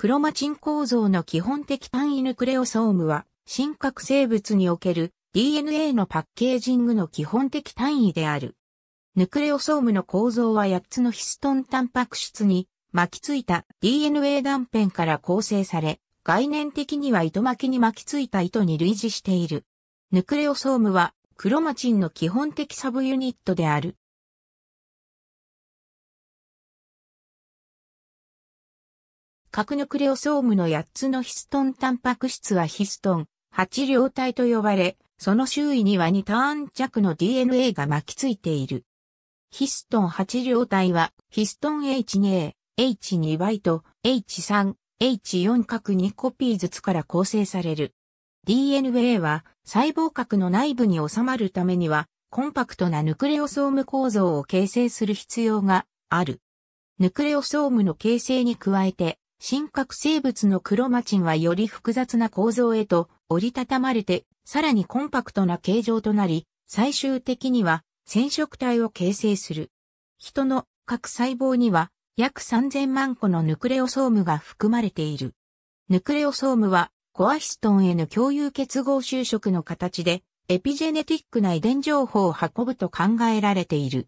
クロマチン構造の基本的単位ヌクレオソームは、真核生物における DNA のパッケージングの基本的単位である。ヌクレオソームの構造は8つのヒストンタンパク質に巻きついた DNA 断片から構成され、概念的には糸巻きに巻きついた糸に類似している。ヌクレオソームはクロマチンの基本的サブユニットである。核ヌクレオソームの8つのヒストンタンパク質はヒストン、8両体と呼ばれ、その周囲には2ターン弱の DNA が巻きついている。ヒストン8両体は、ヒストン H2A、H2 y と H3、H4 角2コピーずつから構成される。DNA は細胞核の内部に収まるためには、コンパクトなヌクレオソーム構造を形成する必要がある。ヌクレオソームの形成に加えて、真核生物のクロマチンはより複雑な構造へと折りたたまれて、さらにコンパクトな形状となり、最終的には染色体を形成する。人の各細胞には約3000万個のヌクレオソームが含まれている。ヌクレオソームはコアヒストンへの共有結合就職の形で、エピジェネティックな遺伝情報を運ぶと考えられている。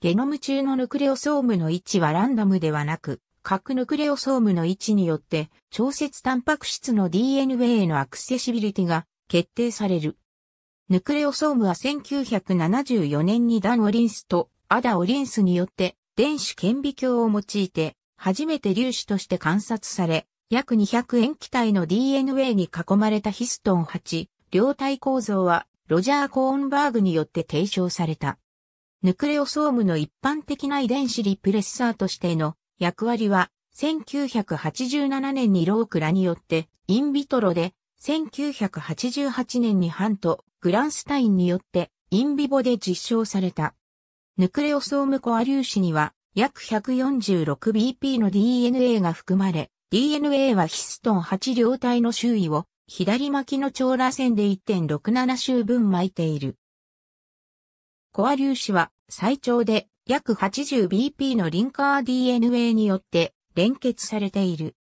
ゲノム中のヌクレオソームの位置はランダムではなく、核ヌクレオソームの位置によって、調節タンパク質の DNA へのアクセシビリティが決定される。ヌクレオソームは1974年にダン・オリンスとアダ・オリンスによって電子顕微鏡を用いて初めて粒子として観察され、約200塩基体の DNA に囲まれたヒストン8、両体構造はロジャー・コーンバーグによって提唱された。ヌクレオソームの一般的な遺伝子リプレッサーとしての役割は、1987年にロークラによって、インビトロで、1988年にハント、グランスタインによって、インビボで実証された。ヌクレオソームコア粒子には、約 146BP の DNA が含まれ、DNA はヒストン8両体の周囲を、左巻きの長螺線で1.67周分巻いている。コア粒子は最長で約 80BP のリンカー DNA によって連結されている。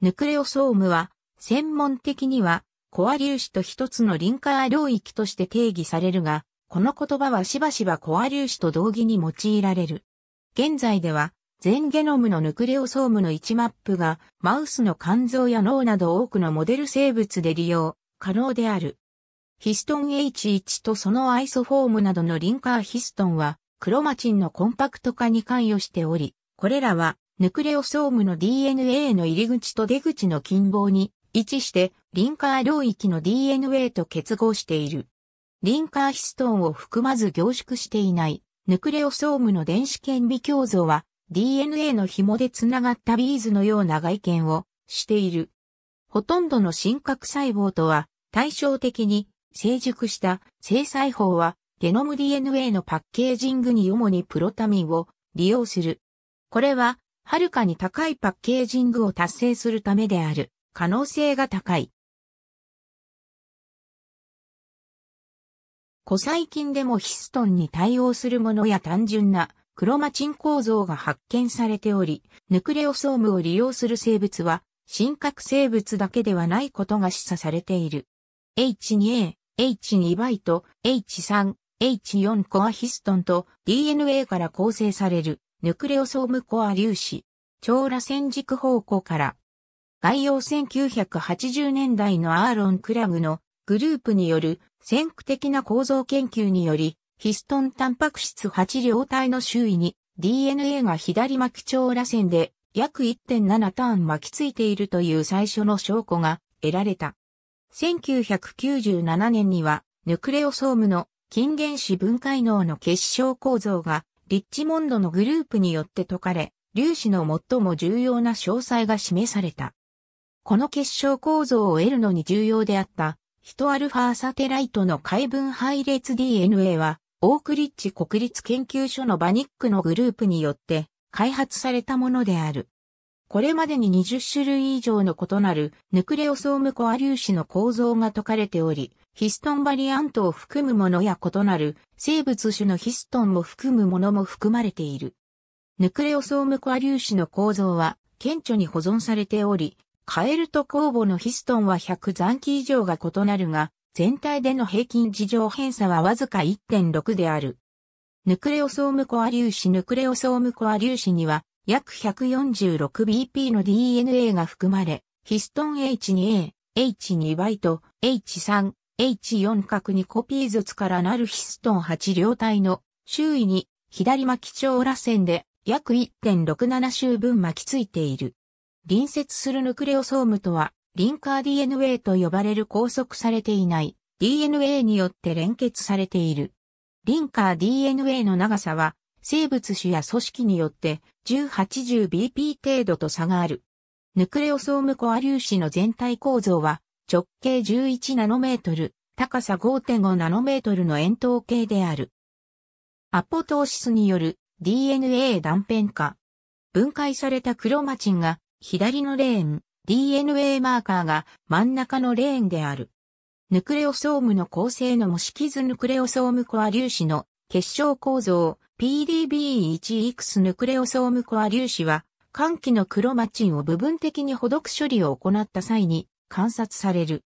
ヌクレオソームは、専門的には、コア粒子と一つのリンカー領域として定義されるが、この言葉はしばしばコア粒子と同義に用いられる。現在では、全ゲノムのヌクレオソームの1マップが、マウスの肝臓や脳など多くのモデル生物で利用、可能である。ヒストン H1 とそのアイソフォームなどのリンカーヒストンは、クロマチンのコンパクト化に関与しており、これらはヌクレオソームの DNA の入り口と出口の近傍に位置して、リンカー領域の DNA と結合している。リンカーヒストンを含まず凝縮していない、ヌクレオソームの電子顕微鏡像は、DNA の紐でつながったビーズのような外見をしている。ほとんどの真核細胞とは、対照的に成熟した生細胞はゲノム DNA のパッケージングに主にプロタミンを利用する。これは、はるかに高いパッケージングを達成するためである可能性が高い。古細菌でもヒストンに対応するものや単純なクロマチン構造が発見されており、ヌクレオソームを利用する生物は、真核生物だけではないことが示唆されている。H2A、H2 倍と H3、H4 コアヒストンと DNA から構成されるヌクレオソームコア粒子、超螺旋軸方向から、概要1980年代のアーロン・クラグのグループによる先駆的な構造研究により、ヒストンタンパク質8両体の周囲に DNA が左巻き長螺旋で約1.7ターン巻きついているという最初の証拠が得られた。1997年にはヌクレオソームの近原子分解能の結晶構造がリッチモンドのグループによって解かれ、粒子の最も重要な詳細が示された。この結晶構造を得るのに重要であった、ヒトアルファサテライトの解分配列 DNA は、オークリッチ国立研究所のバニックのグループによって開発されたものである。これまでに20種類以上の異なるヌクレオソームコア粒子の構造が解かれており、ヒストンバリアントを含むものや異なる生物種のヒストンを含むものも含まれている。ヌクレオソームコア粒子の構造は顕著に保存されており、カエルと酵母のヒストンは100残機以上が異なるが、全体での平均事情偏差はわずか1.6である。ヌクレオソームコア粒子ヌクレオソームコア粒子には約 146BP の DNA が含まれ、ヒストン H2A、H2 倍と H3、H4 角にコピーずつからなるヒストン8両体の周囲に左巻き長螺旋で約1.67周分巻きついている。隣接するヌクレオソームとは、リンカー DNA と呼ばれる拘束されていない DNA によって連結されている。リンカー DNA の長さは、生物種や組織によって18 0 BP 程度と差がある。ヌクレオソームコア粒子の全体構造は直径11ナノメートル、高さ5.5ナノメートルの円筒形である。アポトーシスによる DNA 断片化。分解されたクロマチンが左のレーン、DNA マーカーが真ん中のレーンである。ヌクレオソームの構成の模式図ヌクレオソームコア粒子の結晶構造 PDB1X ヌクレオソームコア粒子は、換気のクロマチンを部分的に補読処理を行った際に、観察される。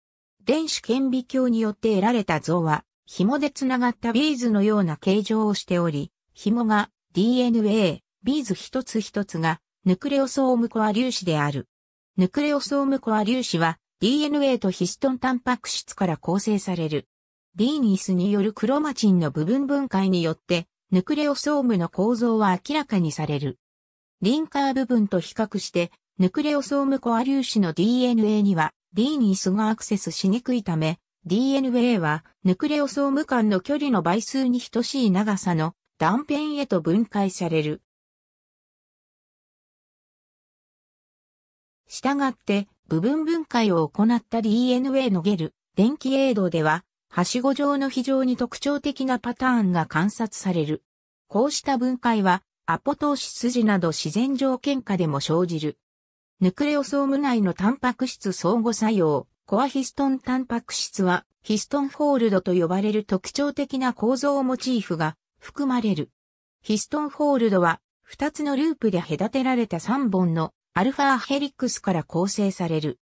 電子顕微鏡によって得られた像は、紐で繋がったビーズのような形状をしており、紐が DNA、ビーズ一つ一つが、ヌクレオソームコア粒子である。ヌクレオソームコア粒子は、DNA とヒストンタンパク質から構成される。ディーニスによるクロマチンの部分分解によって、ヌクレオソームの構造は明らかにされる。リンカー部分と比較して、ヌクレオソームコア粒子の DNA には D に子がアクセスしにくいため、DNA はヌクレオソーム間の距離の倍数に等しい長さの断片へと分解される。したがって、部分分解を行った DNA のゲル、電気栄動では、はしご状の非常に特徴的なパターンが観察される。こうした分解は、アポトーシス時など自然条件下でも生じる。ヌクレオソーム内のタンパク質相互作用、コアヒストンタンパク質は、ヒストンホールドと呼ばれる特徴的な構造モチーフが含まれる。ヒストンホールドは、2つのループで隔てられた3本のアルファヘリックスから構成される。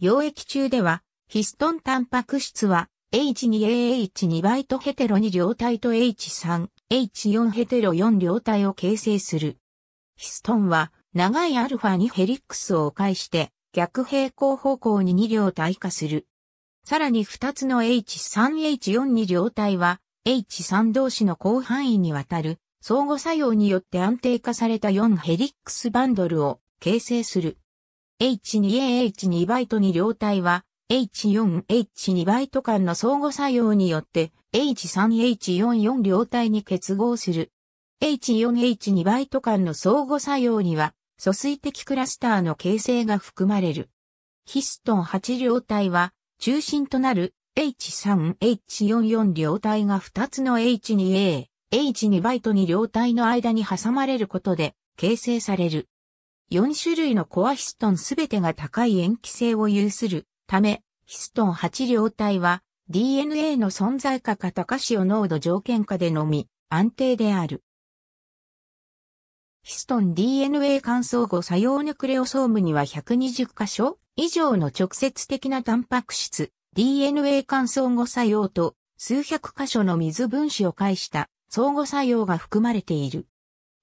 溶液中では、ヒストンタンパク質は H2AH2 イトヘテロ2両体と H3、H4 ヘテロ4両体を形成する。ヒストンは長い α にヘリックスを介して逆平行方向に2両体化する。さらに2つの H3H4 に両体は H3 同士の広範囲にわたる相互作用によって安定化された4ヘリックスバンドルを形成する。H2AH2 イト2両体は H4H2 バイト間の相互作用によって H3H44 両体に結合する。H4H2 バイト間の相互作用には疎水的クラスターの形成が含まれる。ヒストン8両体は中心となる H3H44 両体が2つの H2A、H2 バイト2両体の間に挟まれることで形成される。4種類のコアヒストンすべてが高い塩基性を有するため、ヒストン8両体は DNA の存在価か高潮濃度条件下でのみ安定である。ヒストン DNA 乾燥後作用ネクレオソームには120箇所以上の直接的なタンパク質 DNA 乾燥後作用と数百箇所の水分子を介した相互作用が含まれている。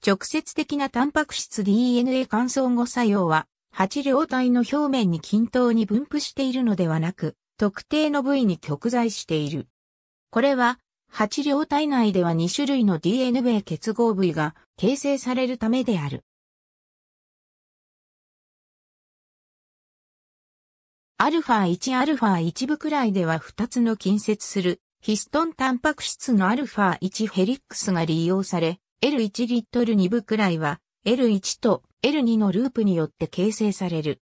直接的なタンパク質 DNA 乾燥後作用は8両体の表面に均等に分布しているのではなく、特定の部位に極在している。これは、8両体内では2種類の DNA 結合部位が形成されるためである。アルファ1アルファ1部くらいでは2つの近接するヒストンタンパク質のアルファ1ヘリックスが利用され、L1 リットル2部くらいは L1 と L2 のループによって形成される。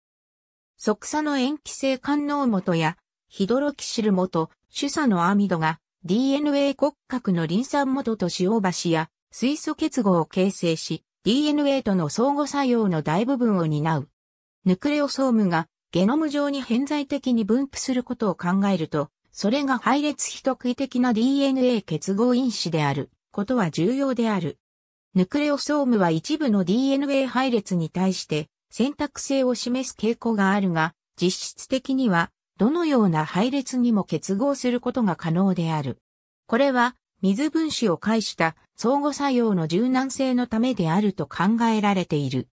即座の塩基性官能元やヒドロキシル元、主鎖のアミドが DNA 骨格のリン酸元と塩橋や水素結合を形成し DNA との相互作用の大部分を担う。ヌクレオソームがゲノム上に偏在的に分布することを考えると、それが配列非特異的な DNA 結合因子であることは重要である。ヌクレオソームは一部の DNA 配列に対して選択性を示す傾向があるが、実質的にはどのような配列にも結合することが可能である。これは水分子を介した相互作用の柔軟性のためであると考えられている。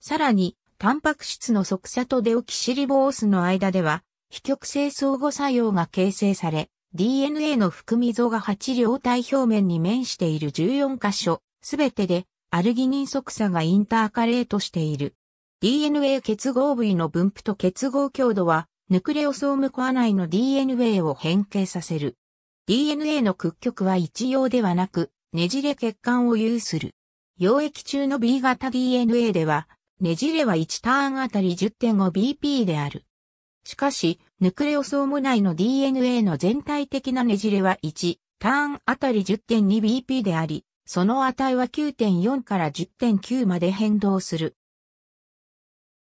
さらに、タンパク質の側鎖とデオキシリボースの間では、非極性相互作用が形成され、DNA の含み像が8両体表面に面している14箇所、すべてでアルギニン即鎖がインターカレートしている。DNA 結合部位の分布と結合強度は、ヌクレオソームコア内の DNA を変形させる。DNA の屈曲は一様ではなく、ねじれ欠陥を有する。溶液中の B 型 DNA では、ねじれは1ターンあたり 10.5bp である。しかし、ヌクレオソーム内の DNA の全体的なねじれは1ターンあたり 10.2bp であり、その値は9.4から10.9まで変動する。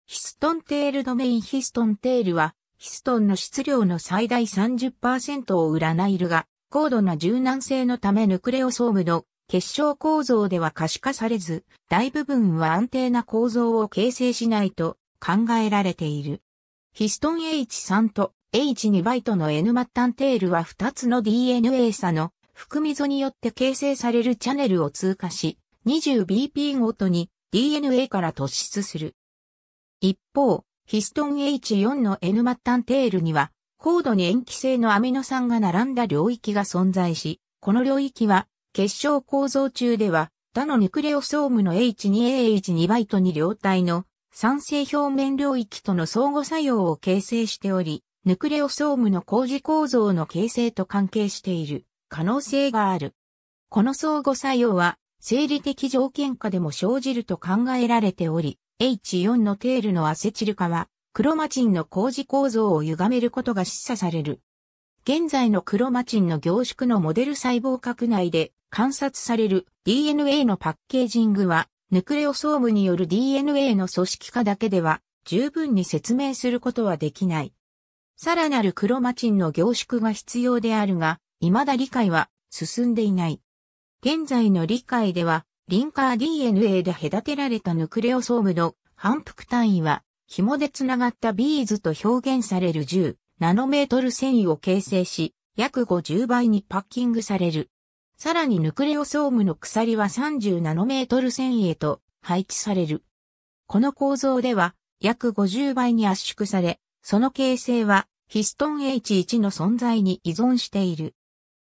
ヒストンテールドメインヒストンテールは、ヒストンの質量の最大30%を占いるが、高度な柔軟性のためヌクレオソームの結晶構造では可視化されず、大部分は安定な構造を形成しないと考えられている。ヒストン H3 と H2 バイトの N 末端テールは2つの DNA 差の含み溝によって形成されるチャネルを通過し、20BP ごとに DNA から突出する。一方、ヒストン H4 の N 末端テールには、高度に塩基性のアミノ酸が並んだ領域が存在し、この領域は、結晶構造中では、他のヌクレオソームの H2AH2 バイトに両体の酸性表面領域との相互作用を形成しており、ヌクレオソームの工事構造の形成と関係している。可能性がある。この相互作用は、生理的条件下でも生じると考えられており、H4 のテールのアセチル化は、クロマチンの工事構造を歪めることが示唆される。現在のクロマチンの凝縮のモデル細胞核内で観察される DNA のパッケージングは、ヌクレオソームによる DNA の組織化だけでは十分に説明することはできない。さらなるクロマチンの凝縮が必要であるが、未だ理解は進んでいない。現在の理解では、リンカー DNA で隔てられたヌクレオソームの反復単位は、紐でつながったビーズと表現される10ナノメートル繊維を形成し、約50倍にパッキングされる。さらにヌクレオソームの鎖は30ナノメートル繊維へと配置される。この構造では約50倍に圧縮され、その形成はヒストン H1 の存在に依存している。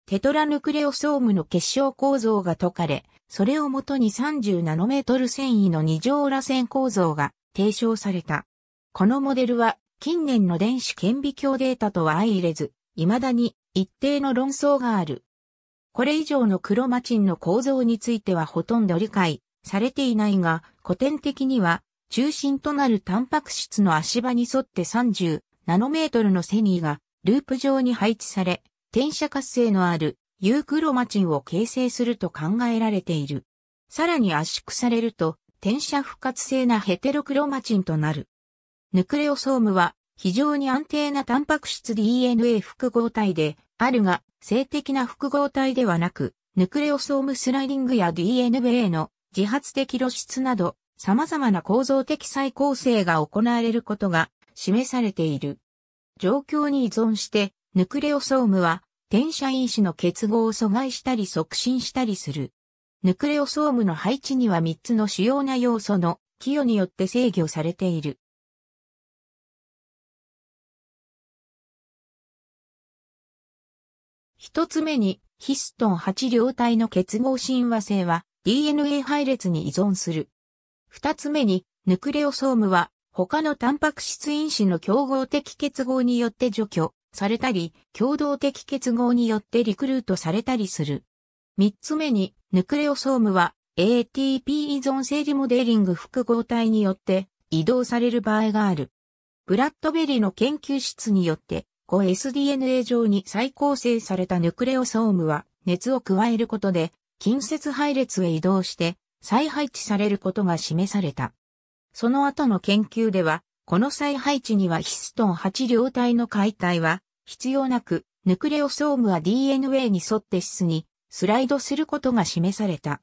テトラヌクレオソームの結晶構造が解かれ、それをもとに30ナノメートル繊維の二乗螺旋構造が提唱された。このモデルは近年の電子顕微鏡データとは相入れず、未だに一定の論争がある。これ以上のクロマチンの構造についてはほとんど理解されていないが、古典的には中心となるタンパク質の足場に沿って30ナノメートルのセニーがループ状に配置され、転写活性のあるユークロマチンを形成すると考えられている。さらに圧縮されると、転写不活性なヘテロクロマチンとなる。ヌクレオソームは非常に安定なタンパク質 DNA 複合体であるが、性的な複合体ではなく、ヌクレオソームスライディングや DNA の自発的露出など、様々な構造的再構成が行われることが示されている。状況に依存してヌクレオソームは、転写因子の結合を阻害したり促進したりする。ヌクレオソームの配置には3つの主要な要素の寄与によって制御されている。一つ目に、ヒストン8両体の結合親和性は DNA 配列に依存する。二つ目に、ヌクレオソームは他のタンパク質因子の競合的結合によって除去、されたり、共同的結合によってリクルートされたりする。三つ目に、ヌクレオソームは ATP 依存整理モデリング複合体によって移動される場合がある。ブラッドベリーの研究室によって、5SDNA 上に再構成されたヌクレオソームは熱を加えることで近接配列へ移動して再配置されることが示された。その後の研究ではこの再配置にはヒストン8両体の解体は必要なく、ヌクレオソームは DNA に沿って質にスライドすることが示された。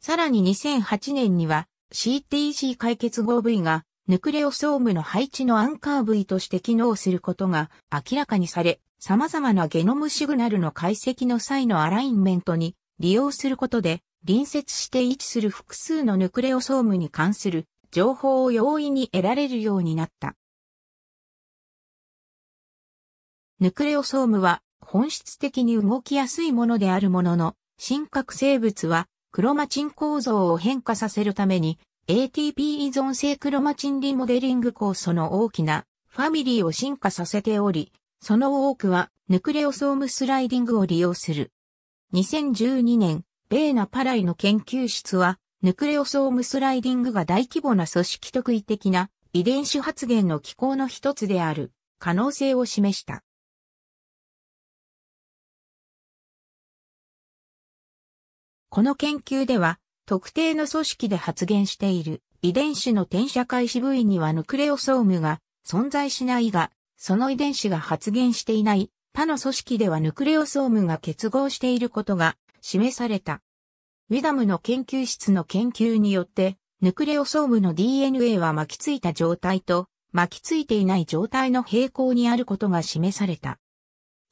さらに2008年には CTG 解決合部位がヌクレオソームの配置のアンカー部位として機能することが明らかにされ、様々なゲノムシグナルの解析の際のアラインメントに利用することで、隣接して位置する複数のヌクレオソームに関する情報を容易に得られるようになった。ヌクレオソームは本質的に動きやすいものであるものの、真核生物はクロマチン構造を変化させるために ATP 依存性クロマチンリモデリング酵素の大きなファミリーを進化させており、その多くはヌクレオソームスライディングを利用する。2012年、ベーナ・パライの研究室はヌクレオソームスライディングが大規模な組織特異的な遺伝子発現の機構の一つである可能性を示した。この研究では、特定の組織で発現している遺伝子の転写開始部位にはヌクレオソームが存在しないが、その遺伝子が発現していない他の組織ではヌクレオソームが結合していることが示された。ウィダムの研究室の研究によって、ヌクレオソームの DNA は巻きついた状態と巻きついていない状態の平行にあることが示された。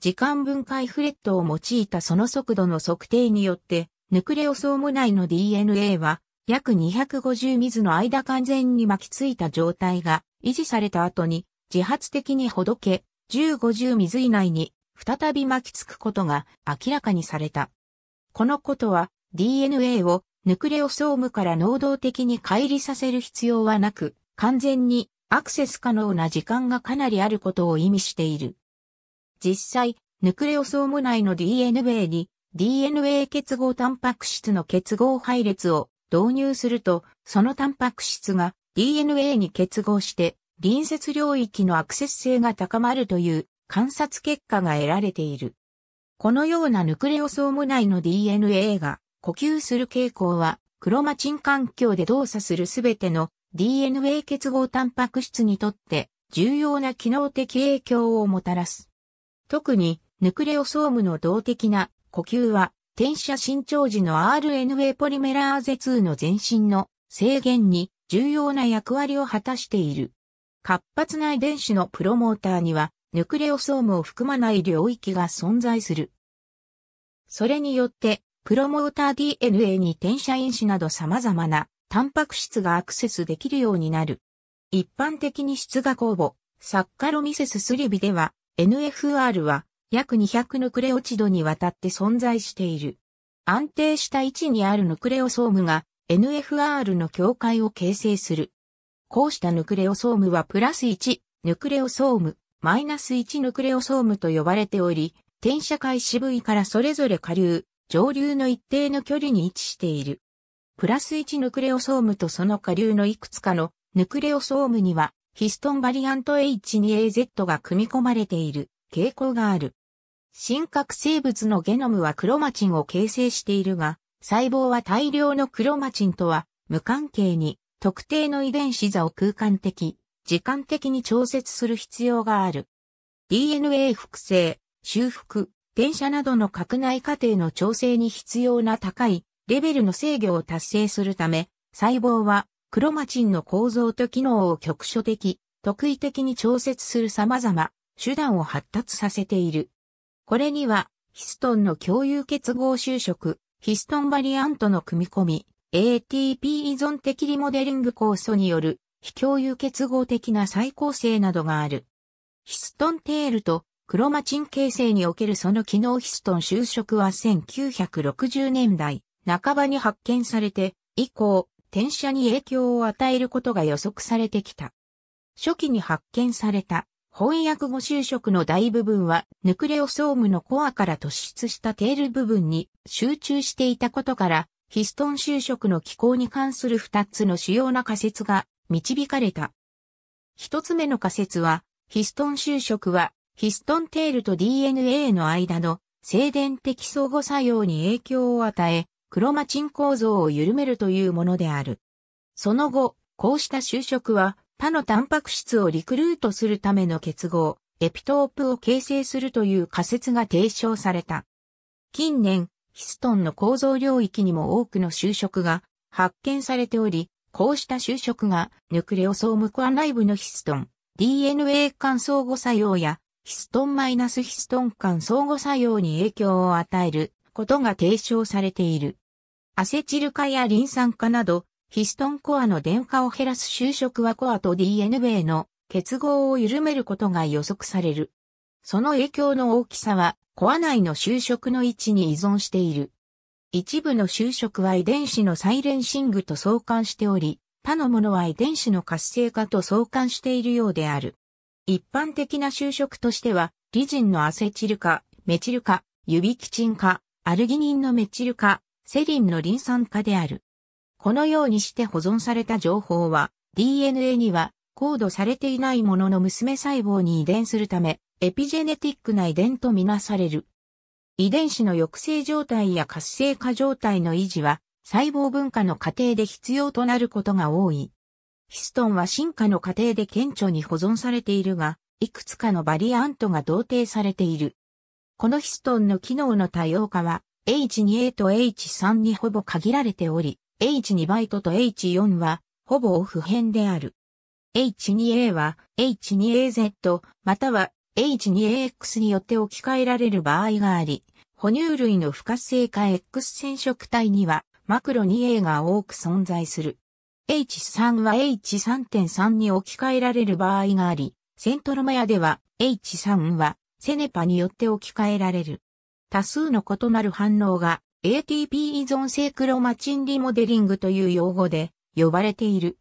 時間分解フレットを用いたその速度の測定によって、ヌクレオソーム内の DNA は約250ミズの間完全に巻きついた状態が維持された後に自発的にほどけ1 5 0ミズ以内に再び巻きつくことが明らかにされた。このことは DNA をヌクレオソームから能動的に乖離させる必要はなく、完全にアクセス可能な時間がかなりあることを意味している。実際、ヌクレオソーム内の DNA に DNA 結合タンパク質の結合配列を導入すると、そのタンパク質が DNA に結合して隣接領域のアクセス性が高まるという観察結果が得られている。このようなヌクレオソーム内の DNA が呼吸する傾向は、クロマチン環境で動作するすべての DNA 結合タンパク質にとって重要な機能的影響をもたらす。特に、ヌクレオソームの動的な呼吸は、転写伸長時の RNA ポリメラーゼ2の前身の制限に重要な役割を果たしている。活発な遺伝子のプロモーターには、ヌクレオソームを含まない領域が存在する。それによって、プロモーター DNA に転写因子など様々なタンパク質がアクセスできるようになる。一般的に質が公募、サッカロミセススリビでは NFR は約200ヌクレオチドにわたって存在している。安定した位置にあるヌクレオソームが NFR の境界を形成する。こうしたヌクレオソームはプラス1ヌクレオソーム、マイナス1ヌクレオソームと呼ばれており、転写開始部位からそれぞれ下流、上流の一定の距離に位置している。プラス1ヌクレオソームとその下流のいくつかのヌクレオソームにはヒストンバリアント H2AZ が組み込まれている傾向がある。真核生物のゲノムはクロマチンを形成しているが、細胞は大量のクロマチンとは無関係に特定の遺伝子座を空間的、時間的に調節する必要がある。DNA 複製、修復、電車などの拡内過程の調整に必要な高いレベルの制御を達成するため、細胞はクロマチンの構造と機能を局所的、特異的に調節する様々、手段を発達させている。これには、ヒストンの共有結合就職、ヒストンバリアントの組み込み、ATP 依存的リモデリング酵素による非共有結合的な再構成などがある。ヒストンテールとクロマチン形成におけるその機能ヒストン収職は1960年代半ばに発見されて以降、転写に影響を与えることが予測されてきた。初期に発見された翻訳語就職の大部分はヌクレオソームのコアから突出したテール部分に集中していたことからヒストン就職の機構に関する二つの主要な仮説が導かれた。一つ目の仮説はヒストン就職はヒストンテールと DNA の間の静電的相互作用に影響を与え、クロマチン構造を緩めるというものである。その後、こうした就職は他のタンパク質をリクルートするための結合、エピトープを形成するという仮説が提唱された。近年、ヒストンの構造領域にも多くの就職が発見されており、こうした就職がヌクレオソームコア内部のヒストン、DNA 間相互作用やヒストンマイナスヒストン間相互作用に影響を与えることが提唱されている。アセチル化やリン酸化など、ヒストンコアの電荷を減らす就職はコアと DNA の結合を緩めることが予測される。その影響の大きさは、コア内の就職の位置に依存している。一部の就職は遺伝子のサイレンシングと相関しており、他のものは遺伝子の活性化と相関しているようである。一般的な就職としては、リジンのアセチル化、メチル化、ユビキチン化、アルギニンのメチル化、セリンのリン酸化である。このようにして保存された情報は、DNA には、コードされていないものの娘細胞に遺伝するため、エピジェネティックな遺伝とみなされる。遺伝子の抑制状態や活性化状態の維持は、細胞分化の過程で必要となることが多い。ヒストンは進化の過程で顕著に保存されているが、いくつかのバリアントが同定されている。このヒストンの機能の多様化は、H2A と H3 にほぼ限られており、H2 バイトと H4 は、ほぼ普遍である。H2A は H2AZ または H2AX によって置き換えられる場合があり、哺乳類の不活性化 X 染色体にはマクロ 2A が多く存在する。H3 は H3.3 に置き換えられる場合があり、セントロマヤでは H3 はセネパによって置き換えられる。多数の異なる反応が ATP 依存性クロマチンリモデリングという用語で呼ばれている。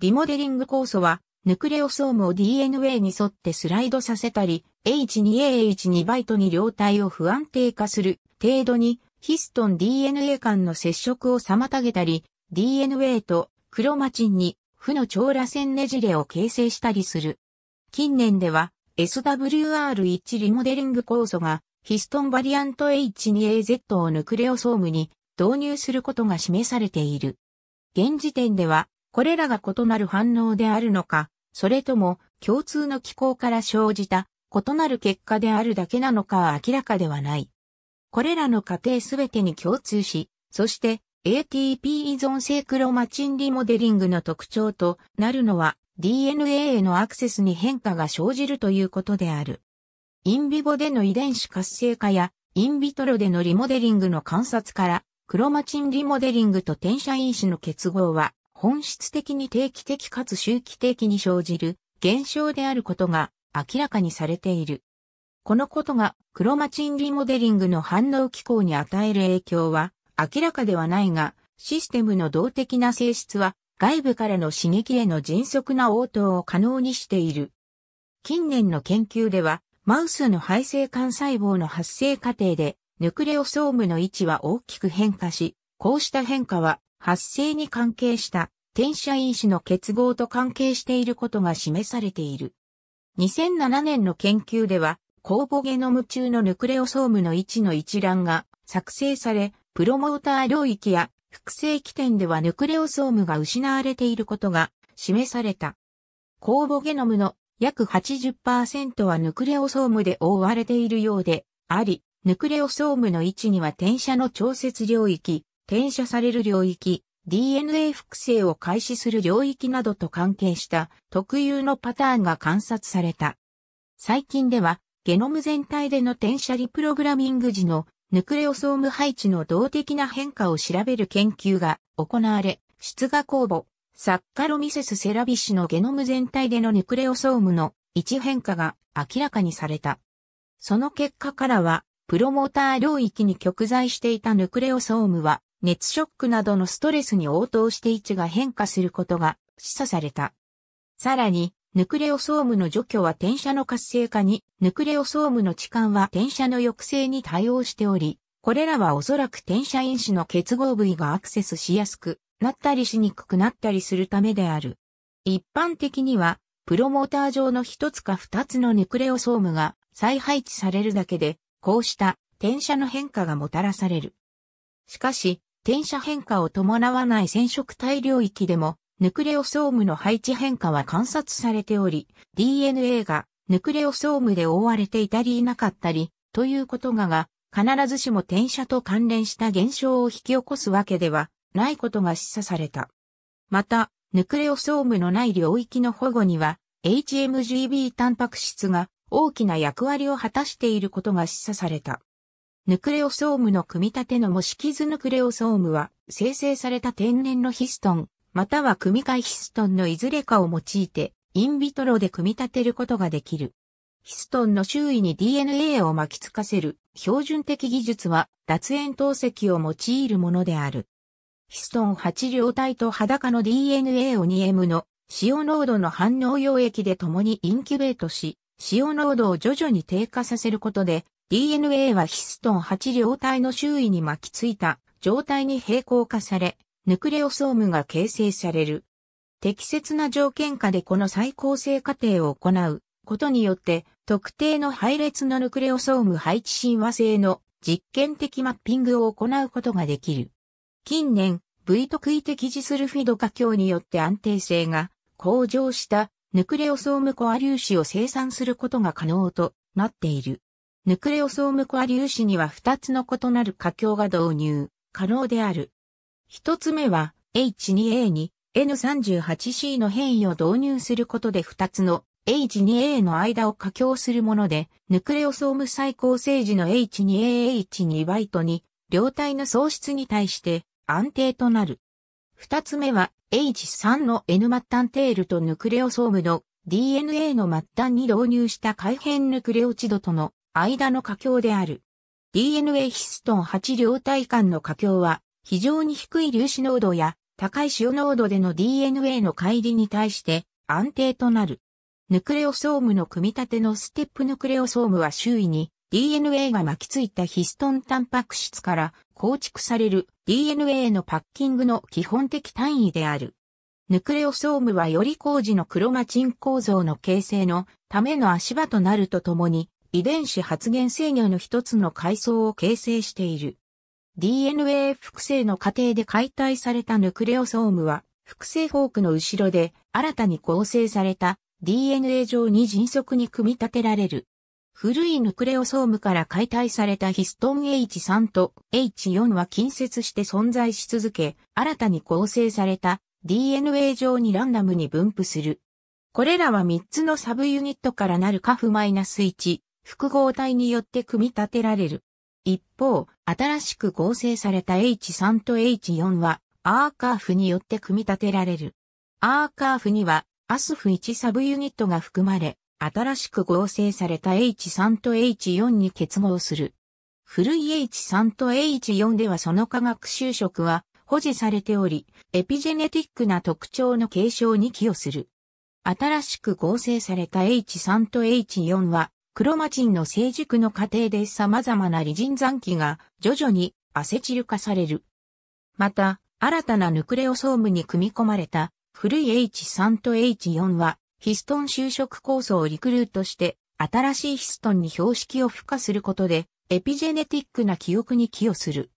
リモデリング酵素はヌクレオソームを DNA に沿ってスライドさせたり、H2AH2 バイトに両体を不安定化する程度にヒストン DNA 間の接触を妨げたり、DNA とクロマチンに負の超螺旋ねじれを形成したりする。近年では SWR1 リモデリング酵素がヒストンバリアント H2AZ をヌクレオソームに導入することが示されている。現時点ではこれらが異なる反応であるのか、それとも共通の機構から生じた異なる結果であるだけなのかは明らかではない。これらの過程すべてに共通し、そして ATP 依存性クロマチンリモデリングの特徴となるのは DNA へのアクセスに変化が生じるということである。インビボでの遺伝子活性化やインビトロでのリモデリングの観察からクロマチンリモデリングと転写因子の結合は本質的に定期的かつ周期的に生じる現象であることが明らかにされている。このことがクロマチンリモデリングの反応機構に与える影響は明らかではないが、システムの動的な性質は外部からの刺激への迅速な応答を可能にしている。近年の研究では、マウスの肺性幹細胞の発生過程で、ヌクレオソームの位置は大きく変化し、こうした変化は発生に関係した転写因子の結合と関係していることが示されている。2007年の研究では、酵母ゲノム中のヌクレオソームの位置の一覧が作成され、プロモーター領域や複製起点ではヌクレオソームが失われていることが示された。酵母ゲノムの約80%はヌクレオソームで覆われているようであり、ヌクレオソームの位置には転写の調節領域、転写される領域、DNA 複製を開始する領域などと関係した特有のパターンが観察された。最近では、ゲノム全体での転写リプログラミング時のヌクレオソーム配置の動的な変化を調べる研究が行われ、出画公募、サッカロミセス・セラビュのゲノム全体でのヌクレオソームの位置変化が明らかにされた。その結果からは、プロモーター領域に極在していたヌクレオソームは、熱ショックなどのストレスに応答して位置が変化することが示唆された。さらに、ヌクレオソームの除去は転写の活性化に、ヌクレオソームの置換は転写の抑制に対応しており、これらはおそらく転写因子の結合部位がアクセスしやすくなったりしにくくなったりするためである。一般的には、プロモーター上の一つか二つのヌクレオソームが再配置されるだけで、こうした転写の変化がもたらされる。しかし、転写変化を伴わない染色体領域でもヌクレオソームの配置変化は観察されており、DNA がヌクレオソームで覆われていたりいなかったり、ということがが、必ずしも転写と関連した現象を引き起こすわけではないことが示唆された。また、ヌクレオソームのない領域の保護には、HMGB タンパク質が大きな役割を果たしていることが示唆された。ヌクレオソームの組み立ての模式図ヌクレオソームは、生成された天然のヒストン、または組み換えヒストンのいずれかを用いて、インビトロで組み立てることができる。ヒストンの周囲に DNA を巻きつかせる標準的技術は脱塩透析を用いるものである。ヒストン8両体と裸の DNA を 2M の塩濃度の反応溶液で共にインキュベートし、塩濃度を徐々に低下させることで、DNA はヒストン8両体の周囲に巻きついた状態に平行化され、ヌクレオソームが形成される。適切な条件下でこの再構成過程を行うことによって、特定の配列のヌクレオソーム配置親和性の実験的マッピングを行うことができる。近年、V 特異的自スルフィド化強によって安定性が向上したヌクレオソームコア粒子を生産することが可能となっている。ヌクレオソームコア粒子には2つの異なる化強が導入可能である。一つ目は H2A に N38C の変異を導入することで二つの H2A の間を加強するもので、ヌクレオソーム再構成時の H2AH2 バイトに、両体の喪失に対して安定となる。二つ目は H3 の N 末端テールとヌクレオソームの DNA の末端に導入した改変ヌクレオチドとの間の加強である。DNA ヒストン8両体間の架橋は非常に低い粒子濃度や高い塩濃度での DNA の乖離に対して安定となる。ヌクレオソームの組み立てのステップヌクレオソームは周囲に DNA が巻きついたヒストンタンパク質から構築される DNA のパッキングの基本的単位である。ヌクレオソームはより工事のクロマチン構造の形成のための足場となるとともに遺伝子発現制御の一つの階層を形成している。DNA 複製の過程で解体されたヌクレオソームは、複製フォークの後ろで新たに構成された DNA 上に迅速に組み立てられる。古いヌクレオソームから解体されたヒストン H3 と H4 は近接して存在し続け、新たに構成された DNA 上にランダムに分布する。これらは3つのサブユニットからなるカフ -1 複合体によって組み立てられる。一方、新しく合成された H3 と H4 は、アーカーフによって組み立てられる。アーカーフには、アスフ1サブユニットが含まれ、新しく合成された H3 と H4 に結合する。古い H3 と H4 ではその化学修飾は保持されており、エピジェネティックな特徴の継承に寄与する。新しく合成された H3 と H4 は、クロマチンの成熟の過程で様々なリジン残機が徐々にアセチル化される。また、新たなヌクレオソームに組み込まれた古い H3 と H4 はヒストン就職構想をリクルートして新しいヒストンに標識を付加することでエピジェネティックな記憶に寄与する。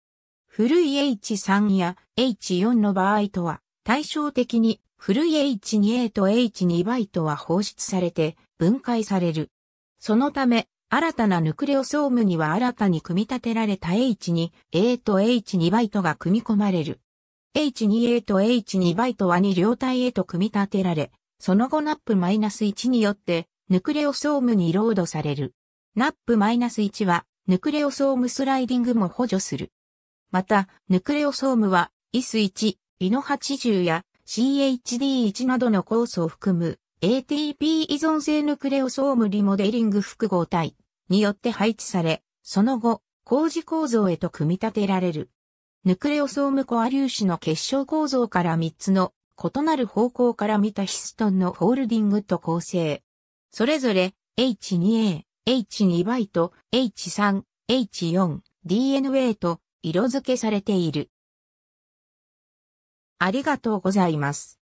古い H3 や H4 の場合とは対照的に古い H2A と H2 イとは放出されて分解される。そのため、新たなヌクレオソームには新たに組み立てられた H2、A と H2 バイトが組み込まれる。H2A と H2 バイトは2両体へと組み立てられ、その後ナップ1によってヌクレオソームにロードされる。ナップ1はヌクレオソームスライディングも補助する。また、ヌクレオソームは IS1、イノ80や CHD1 などの酵素を含む ATP 依存性ヌクレオソームリモデリング複合体によって配置され、その後、工事構造へと組み立てられる。ヌクレオソームコア粒子の結晶構造から3つの異なる方向から見たヒストンのフォールディングと構成。それぞれ H2A、H2 イと H3、H4、DNA と色付けされている。ありがとうございます。